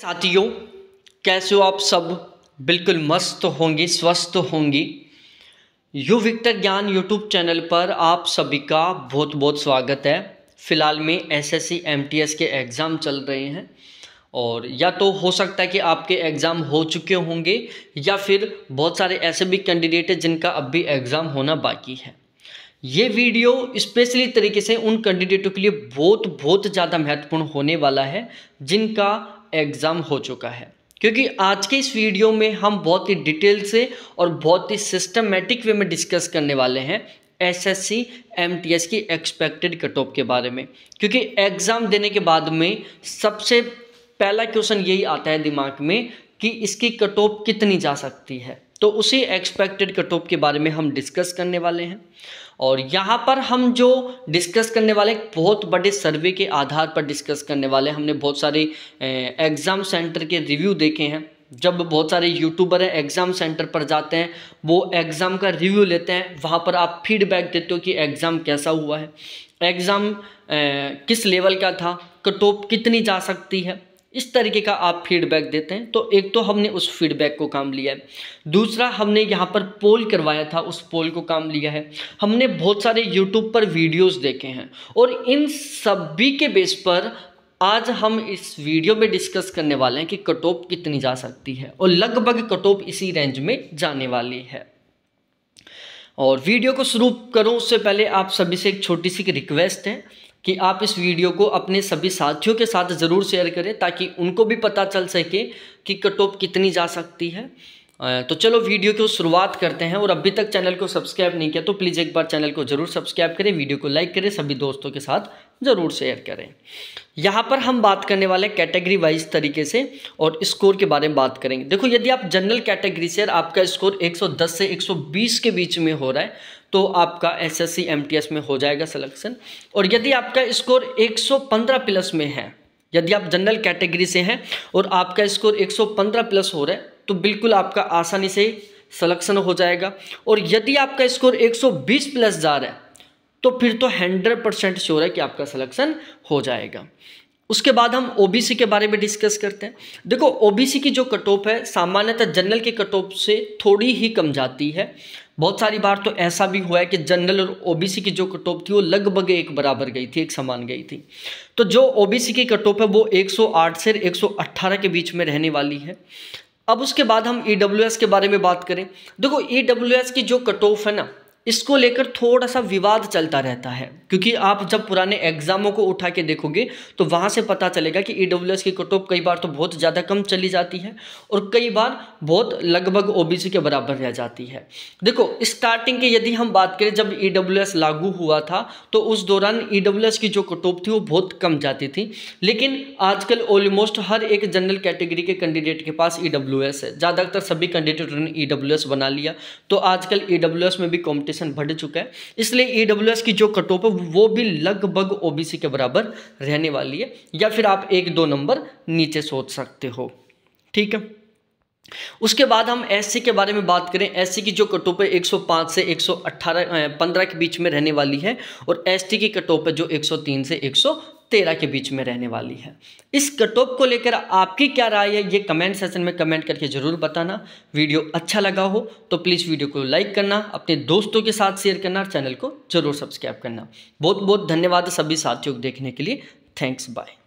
साथियों कैसे हो आप सब बिल्कुल मस्त होंगे स्वस्थ होंगे you Victor Gyan YouTube channel पर आप सभी का बहुत बहुत स्वागत है फ़िलहाल में एसएससी एमटीएस के एग्ज़ाम चल रहे हैं और या तो हो सकता है कि आपके एग्ज़ाम हो चुके होंगे या फिर बहुत सारे ऐसे भी कैंडिडेट हैं जिनका अब भी एग्ज़ाम होना बाकी है ये वीडियो स्पेशली तरीके से उन कैंडिडेटों के लिए बहुत बहुत ज़्यादा महत्वपूर्ण होने वाला है जिनका एग्ज़ाम हो चुका है क्योंकि आज के इस वीडियो में हम बहुत ही डिटेल से और बहुत ही सिस्टमेटिक वे में डिस्कस करने वाले हैं एसएससी एमटीएस की एक्सपेक्टेड कट ऑफ के बारे में क्योंकि एग्ज़ाम देने के बाद में सबसे पहला क्वेश्चन यही आता है दिमाग में कि इसकी कट ऑफ कितनी जा सकती है तो उसी एक्सपेक्टेड कट ऑफ के बारे में हम डिस्कस करने वाले हैं और यहाँ पर हम जो डिस्कस करने वाले बहुत बड़े सर्वे के आधार पर डिस्कस करने वाले हमने बहुत सारे एग्ज़ाम सेंटर के रिव्यू देखे हैं जब बहुत सारे यूट्यूबर हैं एग्ज़ाम सेंटर पर जाते हैं वो एग्ज़ाम का रिव्यू लेते हैं वहाँ पर आप फीडबैक देते हो कि एग्ज़ाम कैसा हुआ है एग्ज़ाम किस लेवल का था कट ऑफ कितनी जा सकती है इस तरीके का आप फीडबैक देते हैं तो एक तो हमने उस फीडबैक को काम लिया है दूसरा हमने यहाँ पर पोल करवाया था उस पोल को काम लिया है हमने बहुत सारे यूट्यूब पर वीडियोस देखे हैं और इन सभी के बेस पर आज हम इस वीडियो में डिस्कस करने वाले हैं कि कट ऑफ कितनी जा सकती है और लगभग कट ऑफ इसी रेंज में जाने वाली है और वीडियो को शुरू करूँ उससे पहले आप सभी से एक छोटी सी रिक्वेस्ट है कि आप इस वीडियो को अपने सभी साथियों के साथ ज़रूर शेयर करें ताकि उनको भी पता चल सके कि कट ऑफ कितनी जा सकती है तो चलो वीडियो की शुरुआत करते हैं और अभी तक चैनल को सब्सक्राइब नहीं किया तो प्लीज़ एक बार चैनल को ज़रूर सब्सक्राइब करें वीडियो को लाइक करें सभी दोस्तों के साथ ज़रूर शेयर करें यहाँ पर हम बात करने वाले कैटेगरी वाइज तरीके से और स्कोर के बारे में बात करेंगे देखो यदि आप जनरल कैटेगरी से आपका स्कोर 110 से 120 के बीच में हो रहा है तो आपका एसएससी एमटीएस में हो जाएगा सिलेक्शन और यदि आपका स्कोर 115 प्लस में है यदि आप जनरल कैटेगरी से हैं और आपका स्कोर 115 प्लस हो रहा है तो बिल्कुल आपका आसानी से सलेक्शन हो जाएगा और यदि आपका स्कोर एक प्लस जा रहा है तो फिर तो हंड्रेड परसेंट श्योर है कि आपका सिलेक्शन हो जाएगा उसके बाद हम ओबीसी के बारे में डिस्कस करते हैं देखो ओबीसी की जो कट ऑफ है सामान्यतः जनरल के कट ऑफ से थोड़ी ही कम जाती है बहुत सारी बार तो ऐसा भी हुआ है कि जनरल और ओबीसी की जो कट ऑफ थी वो लगभग एक बराबर गई थी एक समान गई थी तो जो ओबीसी की कट ऑफ है वो 108 से 118 के बीच में रहने वाली है अब उसके बाद हम ई e के बारे में बात करें देखो ई e की जो कट ऑफ है ना इसको लेकर थोड़ा सा विवाद चलता रहता है क्योंकि आप जब पुराने एग्जामों को उठा के देखोगे तो वहाँ से पता चलेगा कि ई e की कट ऑफ कई बार तो बहुत ज़्यादा कम चली जाती है और कई बार बहुत लगभग ओ के बराबर रह जाती है देखो स्टार्टिंग की यदि हम बात करें जब ई e लागू हुआ था तो उस दौरान ई e की जो कट ऑफ थी वो बहुत कम जाती थी लेकिन आजकल ऑलमोस्ट हर एक जनरल कैटेगरी के कैंडिडेट के पास ई है ज़्यादातर सभी कैंडिडेट ने ई बना लिया तो आजकल ई में भी कॉम्पिटिशन एप्लीकेशन बढ़ चुका है इसलिए ई की जो कट ऑफ है वो भी लगभग ओ के बराबर रहने वाली है या फिर आप एक दो नंबर नीचे सोच सकते हो ठीक है उसके बाद हम एस के बारे में बात करें एस की जो कट ऑफ है 105 से 118 15 के बीच में रहने वाली है और एस की कट ऑफ है जो 103 से तेरह के बीच में रहने वाली है इस कटोप को लेकर आपकी क्या राय है ये कमेंट सेशन में कमेंट करके ज़रूर बताना वीडियो अच्छा लगा हो तो प्लीज़ वीडियो को लाइक करना अपने दोस्तों के साथ शेयर करना और चैनल को ज़रूर सब्सक्राइब करना बहुत बहुत धन्यवाद सभी साथियों को देखने के लिए थैंक्स बाय